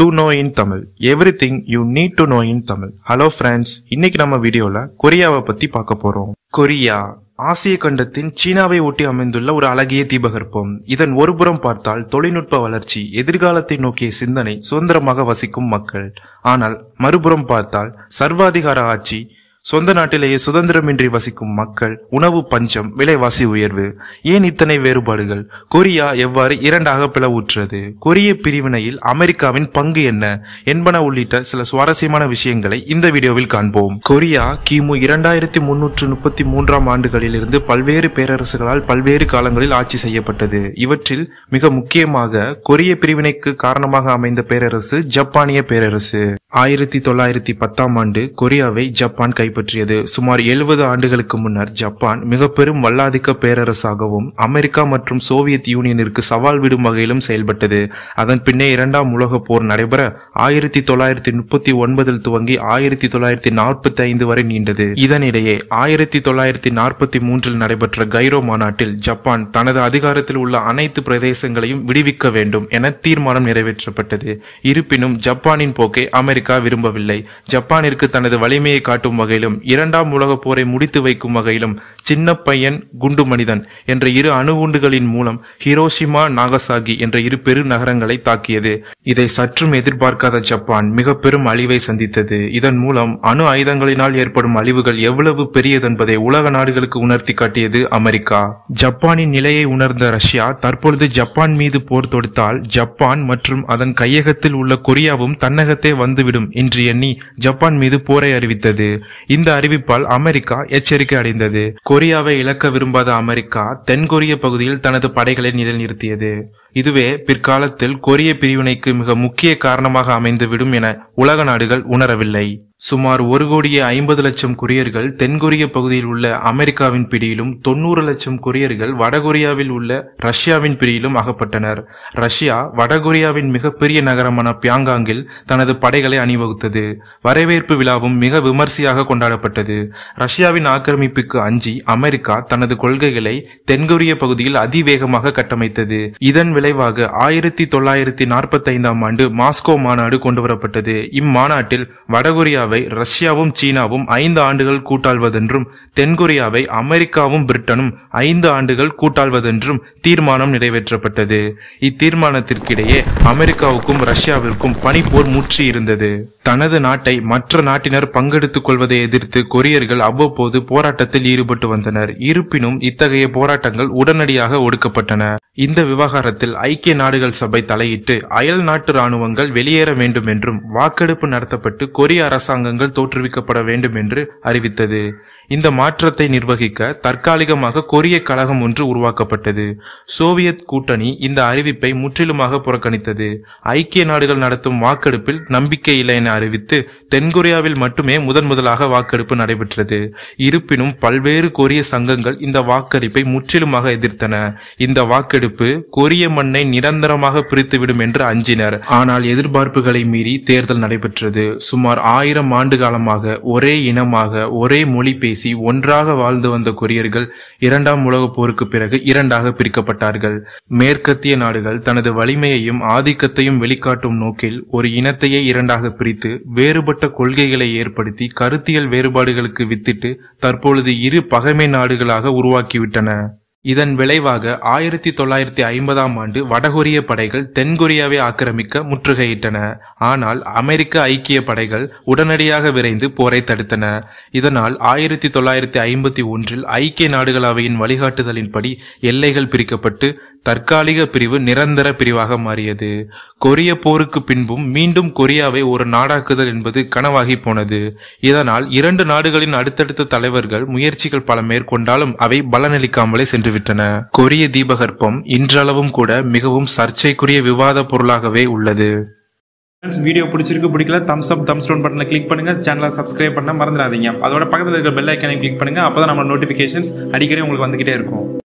to know in Tamil everything you need to know in Tamil hello friends இன்னைக்கு நம்ம வீடியோல கொரியாவை பத்தி பார்க்க போறோம் கொரியா ஆசிய கண்டத்தின் சீனாவை ஒட்டி அமைந்துள்ள ஒரு அழகிய தீபகற்பம் இதன் ஒருபுறம் பார்த்தால் தொழில்நுட்ப வளர்ச்சி எதிர்காலத்தை நோக்கிய சிந்தனை சுதந்திரமாக வசிக்கும் மக்கள் ஆனால் மறுபுறம் பார்த்தால் சர்வாதிகார ஆட்சி சொந்த நாட்டிலேயே சுதந்திரமின்றி வசிக்கும் மக்கள் உணவு பஞ்சம் விலைவாசி உயர்வு ஏன் இத்தனை வேறுபாடுகள் கொரியா எவ்வாறு இரண்டாக பிளவுற்றது கொரிய பிரிவினையில் அமெரிக்காவின் பங்கு என்ன என்பன உள்ளிட்ட சில சுவாரஸ்யமான விஷயங்களை இந்த வீடியோவில் காண்போம் கொரியா கிமு இரண்டாயிரத்தி முன்னூற்று முப்பத்தி மூன்றாம் ஆண்டுகளில் இருந்து பல்வேறு பேரரசுகளால் பல்வேறு காலங்களில் ஆட்சி செய்யப்பட்டது இவற்றில் மிக முக்கியமாக கொரிய பிரிவினைக்கு காரணமாக அமைந்த பேரரசு ஜப்பானிய பேரரசு ஆயிரத்தி தொள்ளாயிரத்தி பத்தாம் ஆண்டு கொரியாவை ஜப்பான் கைப்பற்றியது சுமார் எழுபது ஆண்டுகளுக்கு முன்னர் ஜப்பான் மிக பெரும் வல்லாதிக்க பேரரசாகவும் அமெரிக்கா மற்றும் சோவியத் யூனியனிற்கு சவால் விடும் வகையிலும் செயல்பட்டது அதன் பின்னே இரண்டாம் உலகப் போர் நடைபெற ஆயிரத்தி தொள்ளாயிரத்தி முப்பத்தி ஒன்பதில் துவங்கி ஆயிரத்தி தொள்ளாயிரத்தி நாற்பத்தி ஐந்து வரை நீண்டது இதனிடையே ஆயிரத்தி தொள்ளாயிரத்தி நாற்பத்தி மூன்றில் நடைபெற்ற கைரோ மாநாட்டில் ஜப்பான் தனது அதிகாரத்தில் உள்ள அனைத்து பிரதேசங்களையும் விடுவிக்க வேண்டும் என தீர்மானம் நிறைவேற்றப்பட்டது இருப்பினும் ஜப்பானின் போக்கை அமெரிக்கா அமெரிக்கா விரும்பவில்லை ஜப்பானிற்கு தனது வலிமையை காட்டும் வகையிலும் இரண்டாம் உலகப் போரை முடித்து வைக்கும் வகையிலும் சின்ன பையன் குண்டு மனிதன் என்ற இரு அணுகுண்டுகளின் மூலம் ஹிரோஷிமா நாகசாகி என்ற இரு பெரு நகரங்களை தாக்கியது இதை சற்றும் எதிர்பார்க்காத ஜப்பான் மிக பெரும் அழிவை சந்தித்தது இதன் மூலம் அணு ஆயுதங்களினால் ஏற்படும் அழிவுகள் எவ்வளவு பெரியதென்பதை உலக நாடுகளுக்கு உணர்த்தி காட்டியது அமெரிக்கா ஜப்பானின் நிலையை உணர்ந்த ரஷ்யா தற்பொழுது ஜப்பான் மீது போர் தொடுத்தால் ஜப்பான் மற்றும் அதன் கையகத்தில் உள்ள கொரியாவும் தன்னகத்தே வந்துவிடும் என்று எண்ணி ஜப்பான் மீது போரை அறிவித்தது இந்த அறிவிப்பால் அமெரிக்கா எச்சரிக்கை அடைந்தது கொரியாவை இழக்க விரும்பாத அமெரிக்கா தென்கொரிய பகுதியில் தனது படைகளை நிலைநிறுத்தியது இதுவே பிற்காலத்தில் கொரிய பிரிவினைக்கு மிக முக்கிய காரணமாக அமைந்துவிடும் என உலக நாடுகள் உணரவில்லை சுமார் ஒரு கோடியே ஐம்பது லட்சம் கொரியர்கள் தென்கொரிய பகுதியில் உள்ள அமெரிக்காவின் பிடியிலும் தொன்னூறு லட்சம் கொரியர்கள் வடகொரியாவில் உள்ள ரஷ்யாவின் பிடியிலும் அகப்பட்டனர் ரஷ்யா வடகொரியாவின் மிகப்பெரிய நகரமான பியாங்காங்கில் தனது படைகளை அணிவகுத்தது வரவேற்பு விழாவும் மிக விமர்சையாக கொண்டாடப்பட்டது ரஷ்யாவின் ஆக்கிரமிப்புக்கு அஞ்சி அமெரிக்கா தனது கொள்கைகளை தென்கொரிய பகுதியில் அதிவேகமாக கட்டமைத்தது இதன் விளைவாக ஆயிரத்தி தொள்ளாயிரத்தி நாற்பத்தி ஐந்தாம் ஆண்டு மாஸ்கோ மாநாடு கொண்டுவரப்பட்டது இம்மாநாட்டில் வடகொரியா கொரியாவை ரஷ்யாவும் சீனாவும் ஐந்து ஆண்டுகள் கூட்டாள்வதென்றும் தென்கொரியாவை அமெரிக்காவும் பிரிட்டனும் ஐந்து ஆண்டுகள் கூட்டாள்வதென்றும் தீர்மானம் நிறைவேற்றப்பட்டது இத்தீர்மானத்திற்கிடையே அமெரிக்காவுக்கும் ரஷ்யாவிற்கும் பனிப்போர் முற்றியிருந்தது இருந்தது தனது நாட்டை மற்ற நாட்டினர் பங்கெடுத்துக் கொள்வதை எதிர்த்து கொரியர்கள் அவ்வப்போது போராட்டத்தில் ஈடுபட்டு வந்தனர் இருப்பினும் இத்தகைய போராட்டங்கள் உடனடியாக ஒடுக்கப்பட்டன இந்த விவகாரத்தில் ஐக்கிய நாடுகள் சபை தலையிட்டு அயல் நாட்டு ராணுவங்கள் வெளியேற வேண்டும் என்றும் வாக்கெடுப்பு நடத்தப்பட்டு கொரிய அரசாங்கங்கள் தோற்றுவிக்கப்பட வேண்டும் என்று அறிவித்தது இந்த மாற்றத்தை நிர்வகிக்க தற்காலிகமாக கொரிய கழகம் ஒன்று உருவாக்கப்பட்டது சோவியத் கூட்டணி இந்த அறிவிப்பை முற்றிலுமாக புறக்கணித்தது ஐக்கிய நாடுகள் நடத்தும் வாக்கெடுப்பில் நம்பிக்கை இல்லை என அறிவித்து தென்கொரியாவில் மட்டுமே முதன் முதலாக வாக்கெடுப்பு நடைபெற்றது இருப்பினும் பல்வேறு கொரிய சங்கங்கள் இந்த வாக்கெடுப்பை முற்றிலுமாக எதிர்த்தன இந்த வாக்கெடுப்பு கொரிய மண்ணை நிரந்தரமாக பிரித்துவிடும் என்று அஞ்சினர் ஆனால் எதிர்பார்ப்புகளை மீறி தேர்தல் நடைபெற்றது சுமார் ஆயிரம் ஆண்டு காலமாக ஒரே இனமாக ஒரே மொழி பேசி ஒன்றாக வாழ்ந்து வந்த கொரியர்கள் இரண்டாம் உலகப் போருக்கு பிறகு இரண்டாக பிரிக்கப்பட்டார்கள் மேற்கத்திய நாடுகள் தனது வலிமையையும் ஆதிக்கத்தையும் வெளிக்காட்டும் நோக்கில் ஒரு இனத்தையே இரண்டாக பிரித்து வைத்து வேறுபட்ட கொள்கைகளை ஏற்படுத்தி கருத்தியல் வேறுபாடுகளுக்கு வித்திட்டு தற்பொழுது இரு பகைமை நாடுகளாக உருவாக்கிவிட்டன இதன் விளைவாக ஆயிரத்தி தொள்ளாயிரத்தி ஐம்பதாம் ஆண்டு வடகொரிய படைகள் தென்கொரியாவை ஆக்கிரமிக்க முற்றுகையிட்டன ஆனால் அமெரிக்க ஐக்கிய படைகள் உடனடியாக விரைந்து போரை தடுத்தன இதனால் ஆயிரத்தி தொள்ளாயிரத்தி ஐம்பத்தி ஒன்றில் ஐக்கிய நாடுகள் அவையின் வழிகாட்டுதலின்படி எல்லைகள் பிரிக்கப்பட்டு தற்காலிக பிரிவு நிரந்தர பிரிவாக மாறியது கொரிய போருக்கு பின்பும் மீண்டும் கொரியாவை ஒரு நாடாக்குதல் என்பது கனவாகி போனது இதனால் இரண்டு நாடுகளின் அடுத்தடுத்த தலைவர்கள் முயற்சிகள் பல மேற்கொண்டாலும் அவை பலனளிக்காமலே சென்றுவிட்டன கொரிய தீபகற்பம் இன்றளவும் கூட மிகவும் சர்ச்சைக்குரிய விவாத பொருளாகவே உள்ளது வீடியோ பிடிச்சிருக்கு பிடிக்கல தம்ஸ் அப் தம்ஸ் டவுன் பட்டனை கிளிக் பண்ணுங்க சேனலை சப்ஸ்கிரைப் பண்ண மறந்துடாதீங்க அதோட பக்கத்தில் இருக்கிற பெல் ஐக்கனை கிளிக் பண்ணுங்க அப்போ தான் நம்ம நோட்டிஃபிகேஷன்ஸ் அடிக்கடி உங்களுக்கு வந்துகிட்டே இருக்கும்